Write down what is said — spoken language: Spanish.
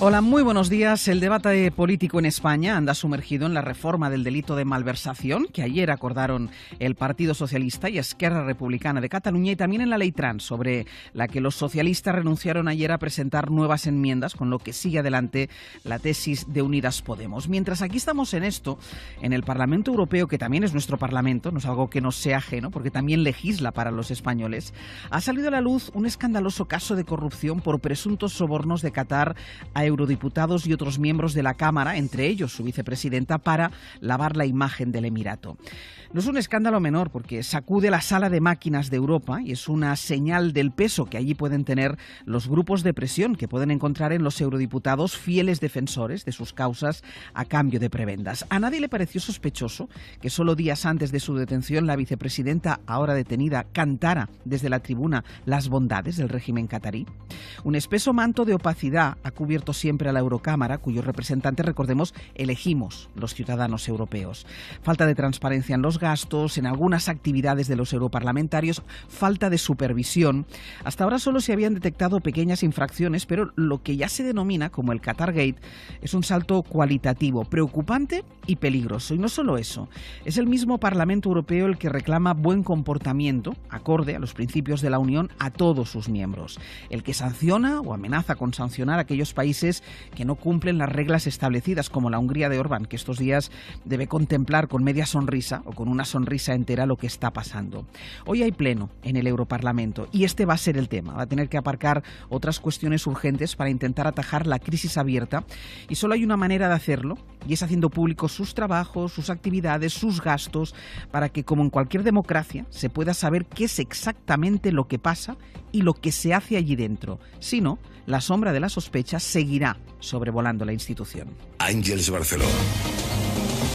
Hola, muy buenos días. El debate político en España anda sumergido en la reforma del delito de malversación que ayer acordaron el Partido Socialista y Esquerra Republicana de Cataluña y también en la ley trans, sobre la que los socialistas renunciaron ayer a presentar nuevas enmiendas, con lo que sigue adelante la tesis de Unidas Podemos. Mientras aquí estamos en esto, en el Parlamento Europeo, que también es nuestro Parlamento, no es algo que nos sea ajeno, porque también legisla para los españoles, ha salido a la luz un escandaloso caso de corrupción por presuntos sobornos de Qatar a eurodiputados y otros miembros de la Cámara, entre ellos su vicepresidenta, para lavar la imagen del Emirato. No es un escándalo menor porque sacude la sala de máquinas de Europa y es una señal del peso que allí pueden tener los grupos de presión que pueden encontrar en los eurodiputados fieles defensores de sus causas a cambio de prebendas. A nadie le pareció sospechoso que solo días antes de su detención la vicepresidenta ahora detenida cantara desde la tribuna las bondades del régimen catarí. Un espeso manto de opacidad ha cubierto siempre a la Eurocámara, cuyos representantes, recordemos, elegimos los ciudadanos europeos. Falta de transparencia en los gastos, en algunas actividades de los europarlamentarios, falta de supervisión. Hasta ahora solo se habían detectado pequeñas infracciones, pero lo que ya se denomina como el Qatar Gate es un salto cualitativo, preocupante y peligroso. Y no solo eso, es el mismo Parlamento Europeo el que reclama buen comportamiento, acorde a los principios de la Unión, a todos sus miembros, el que sanciona o amenaza con sancionar a aquellos países que no cumplen las reglas establecidas, como la Hungría de Orbán, que estos días debe contemplar con media sonrisa o con una sonrisa entera lo que está pasando. Hoy hay pleno en el Europarlamento y este va a ser el tema. Va a tener que aparcar otras cuestiones urgentes para intentar atajar la crisis abierta y solo hay una manera de hacerlo y es haciendo público sus trabajos, sus actividades, sus gastos, para que como en cualquier democracia se pueda saber qué es exactamente lo que pasa y lo que se hace allí dentro. Si no, la sombra de la sospecha seguirá sobrevolando la institución. Ángeles Barcelona